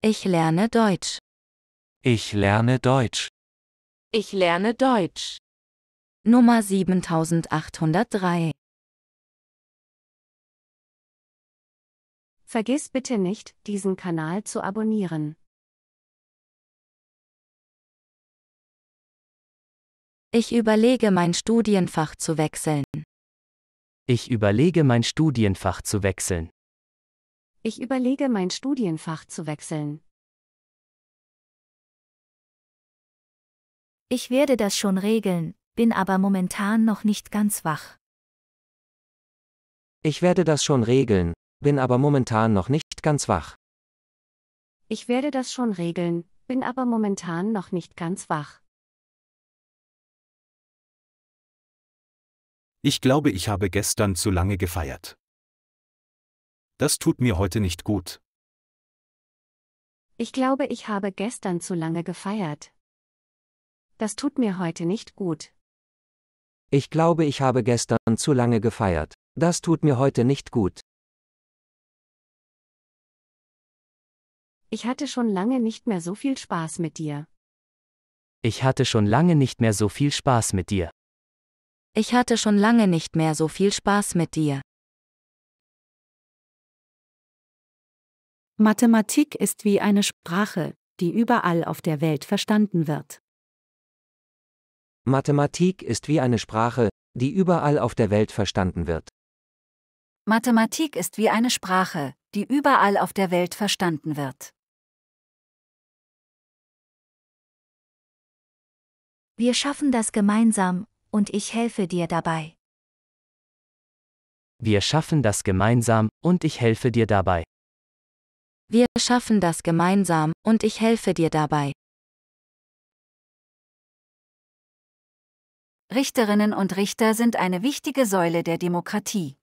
Ich lerne Deutsch. Ich lerne Deutsch. Ich lerne Deutsch. Nummer 7803. Vergiss bitte nicht, diesen Kanal zu abonnieren. Ich überlege mein Studienfach zu wechseln. Ich überlege mein Studienfach zu wechseln. Ich überlege, mein Studienfach zu wechseln. Ich werde das schon regeln, bin aber momentan noch nicht ganz wach. Ich werde das schon regeln, bin aber momentan noch nicht ganz wach. Ich werde das schon regeln, bin aber momentan noch nicht ganz wach. Ich glaube, ich habe gestern zu lange gefeiert. Das tut mir heute nicht gut. Ich glaube, ich habe gestern zu lange gefeiert. Das tut mir heute nicht gut. Ich glaube, ich habe gestern zu lange gefeiert. Das tut mir heute nicht gut. Ich hatte schon lange nicht mehr so viel Spaß mit dir. Ich hatte schon lange nicht mehr so viel Spaß mit dir. Ich hatte schon lange nicht mehr so viel Spaß mit dir. Mathematik ist wie eine Sprache, die überall auf der Welt verstanden wird. Mathematik ist wie eine Sprache, die überall auf der Welt verstanden wird. Mathematik ist wie eine Sprache, die überall auf der Welt verstanden wird. Wir schaffen das gemeinsam, und ich helfe dir dabei. Wir schaffen das gemeinsam, und ich helfe dir dabei. Wir schaffen das gemeinsam, und ich helfe dir dabei. Richterinnen und Richter sind eine wichtige Säule der Demokratie.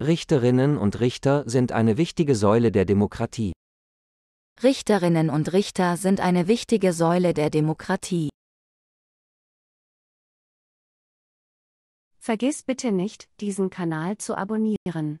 Richterinnen und Richter sind eine wichtige Säule der Demokratie. Richterinnen und Richter sind eine wichtige Säule der Demokratie. Vergiss bitte nicht, diesen Kanal zu abonnieren.